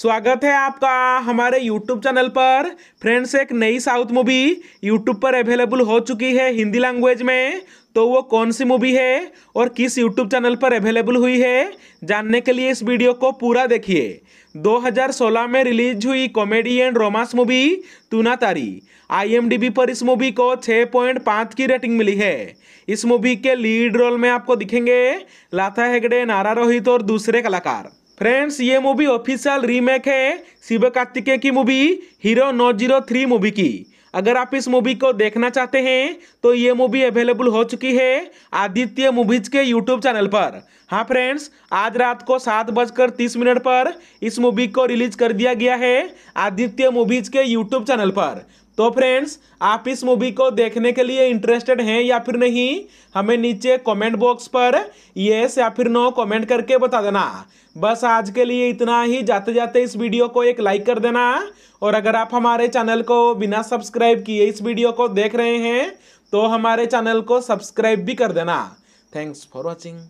स्वागत है आपका हमारे YouTube चैनल पर फ्रेंड्स एक नई साउथ मूवी YouTube पर अवेलेबल हो चुकी है हिंदी लैंग्वेज में तो वो कौन सी मूवी है और किस YouTube चैनल पर अवेलेबल हुई है जानने के लिए इस वीडियो को पूरा देखिए 2016 में रिलीज हुई कॉमेडी एंड रोमांस मूवी तूना तारी आई पर इस मूवी को 6.5 की रेटिंग मिली है इस मूवी के लीड रोल में आपको दिखेंगे लाथा हेगड़े नारा रोहित और दूसरे कलाकार फ्रेंड्स ये मूवी ऑफिशियल रीमेक है शिव कार्तिकेय की मूवी हीरो नौ जीरो थ्री मूवी की अगर आप इस मूवी को देखना चाहते हैं तो ये मूवी अवेलेबल हो चुकी है आदित्य मूवीज के यूट्यूब चैनल पर हाँ फ्रेंड्स आज रात को सात बजकर तीस मिनट पर इस मूवी को रिलीज कर दिया गया है आदित्य मूवीज के यूट्यूब चैनल पर तो फ्रेंड्स आप इस मूवी को देखने के लिए इंटरेस्टेड हैं या फिर नहीं हमें नीचे कमेंट बॉक्स पर येस या फिर नो कमेंट करके बता देना बस आज के लिए इतना ही जाते जाते इस वीडियो को एक लाइक कर देना और अगर आप हमारे चैनल को बिना सब्सक्राइब किए इस वीडियो को देख रहे हैं तो हमारे चैनल को सब्सक्राइब भी कर देना थैंक्स फॉर वॉचिंग